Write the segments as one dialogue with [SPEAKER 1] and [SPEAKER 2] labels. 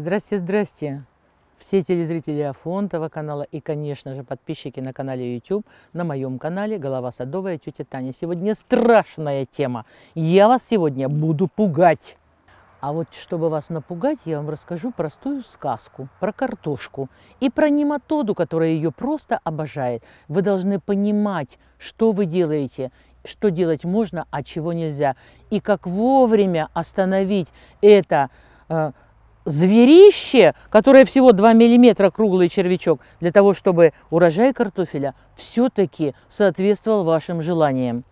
[SPEAKER 1] Здрасте, здрасте! Все телезрители Афонтова канала и, конечно же, подписчики на канале YouTube, на моем канале «Голова садовая тетя Таня». Сегодня страшная тема. Я вас сегодня буду пугать. А вот чтобы вас напугать, я вам расскажу простую сказку про картошку и про нематоду, которая ее просто обожает. Вы должны понимать, что вы делаете, что делать можно, а чего нельзя, и как вовремя остановить это э, зверище, которое всего 2 миллиметра круглый червячок, для того, чтобы урожай картофеля все-таки соответствовал вашим желаниям.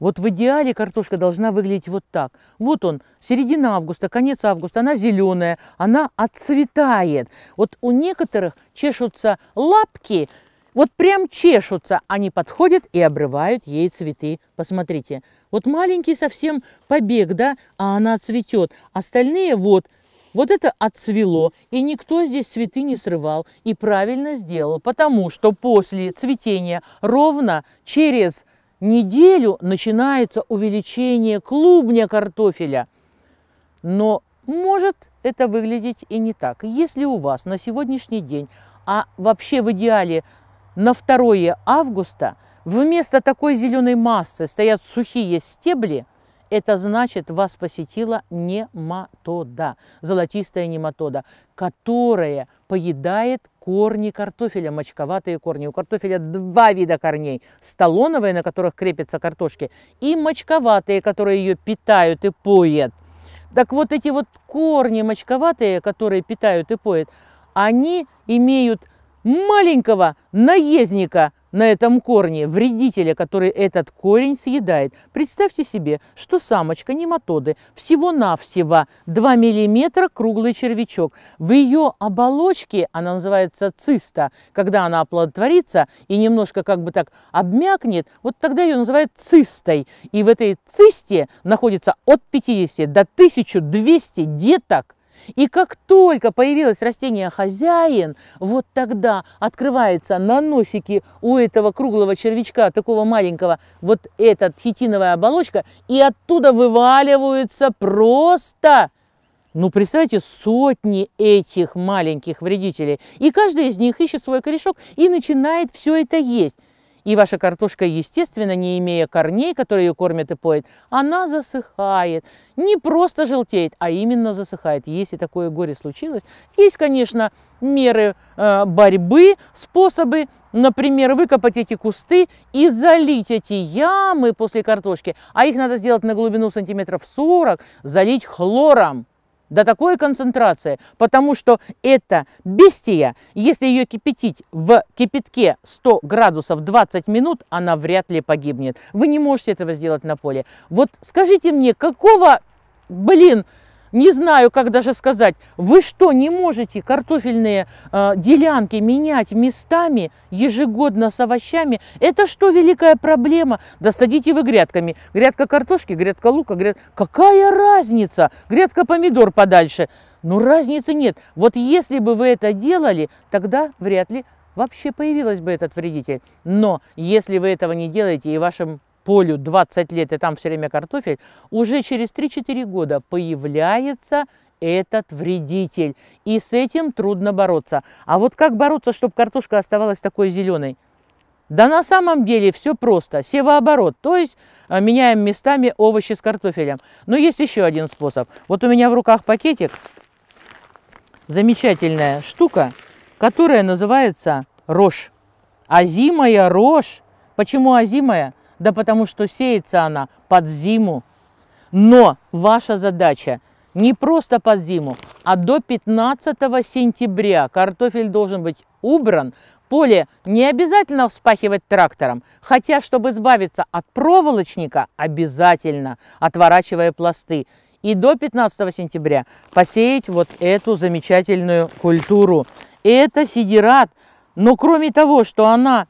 [SPEAKER 1] Вот в идеале картошка должна выглядеть вот так. Вот он, середина августа, конец августа, она зеленая, она отцветает. Вот у некоторых чешутся лапки, вот прям чешутся, они подходят и обрывают ей цветы. Посмотрите, вот маленький совсем побег, да, а она цветет. Остальные вот вот это отцвело, и никто здесь цветы не срывал, и правильно сделал, потому что после цветения ровно через неделю начинается увеличение клубня картофеля. Но может это выглядеть и не так. Если у вас на сегодняшний день, а вообще в идеале на 2 августа, вместо такой зеленой массы стоят сухие стебли – это значит, вас посетила нематода, золотистая нематода, которая поедает корни картофеля, мочковатые корни. У картофеля два вида корней. Столоновые, на которых крепятся картошки, и мочковатые, которые ее питают и поят. Так вот эти вот корни мочковатые, которые питают и поят, они имеют маленького наездника – на этом корне вредителя, который этот корень съедает. Представьте себе, что самочка нематоды всего-навсего 2 мм круглый червячок. В ее оболочке, она называется циста, когда она оплодотворится и немножко как бы так обмякнет, вот тогда ее называют цистой. И в этой цисте находится от 50 до 1200 деток и как только появилось растение хозяин, вот тогда открывается на носике у этого круглого червячка, такого маленького, вот эта хитиновая оболочка, и оттуда вываливаются просто... Ну, представьте, сотни этих маленьких вредителей. И каждый из них ищет свой корешок и начинает все это есть. И ваша картошка, естественно, не имея корней, которые ее кормят и поят, она засыхает. Не просто желтеет, а именно засыхает. Если такое горе случилось, есть, конечно, меры э, борьбы, способы, например, выкопать эти кусты и залить эти ямы после картошки, а их надо сделать на глубину сантиметров 40, залить хлором до такой концентрации, потому что эта бестия, если ее кипятить в кипятке 100 градусов 20 минут, она вряд ли погибнет. Вы не можете этого сделать на поле. Вот скажите мне, какого, блин, не знаю, как даже сказать, вы что, не можете картофельные э, делянки менять местами ежегодно с овощами? Это что, великая проблема? Да садите вы грядками. Грядка картошки, грядка лука, грядка... Какая разница? Грядка помидор подальше. Ну, разницы нет. Вот если бы вы это делали, тогда вряд ли вообще появилась бы этот вредитель. Но если вы этого не делаете и вашим полю 20 лет, и там все время картофель, уже через 3-4 года появляется этот вредитель. И с этим трудно бороться. А вот как бороться, чтобы картошка оставалась такой зеленой? Да на самом деле все просто. Севооборот, то есть э, меняем местами овощи с картофелем. Но есть еще один способ. Вот у меня в руках пакетик. Замечательная штука, которая называется рожь. Азимая рожь. Почему азимая? Да потому что сеется она под зиму. Но ваша задача не просто под зиму, а до 15 сентября картофель должен быть убран. Поле не обязательно вспахивать трактором, хотя, чтобы избавиться от проволочника, обязательно, отворачивая пласты. И до 15 сентября посеять вот эту замечательную культуру. Это сидират, но кроме того, что она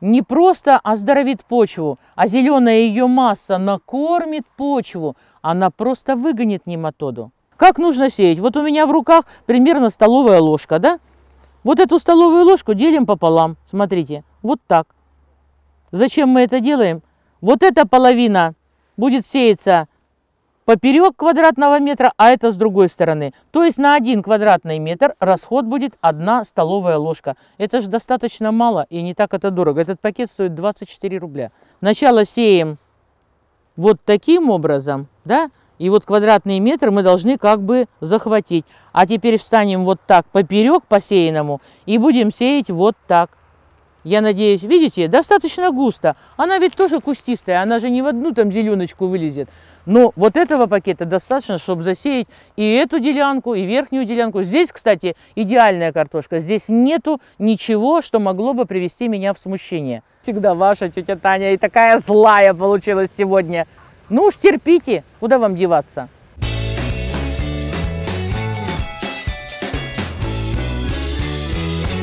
[SPEAKER 1] не просто оздоровит почву, а зеленая ее масса накормит почву, она просто выгонит нематоду. Как нужно сеять? Вот у меня в руках примерно столовая ложка, да? Вот эту столовую ложку делим пополам, смотрите, вот так. Зачем мы это делаем? Вот эта половина будет сеяться поперек квадратного метра, а это с другой стороны. То есть на один квадратный метр расход будет одна столовая ложка. Это же достаточно мало и не так это дорого. Этот пакет стоит 24 рубля. Начало сеем вот таким образом, да, и вот квадратный метр мы должны как бы захватить. А теперь встанем вот так поперек посеянному и будем сеять вот так я надеюсь, видите, достаточно густо. Она ведь тоже кустистая, она же не в одну там зеленочку вылезет. Но вот этого пакета достаточно, чтобы засеять и эту делянку, и верхнюю делянку. Здесь, кстати, идеальная картошка. Здесь нету ничего, что могло бы привести меня в смущение. Всегда ваша тетя Таня и такая злая получилась сегодня. Ну уж терпите, куда вам деваться.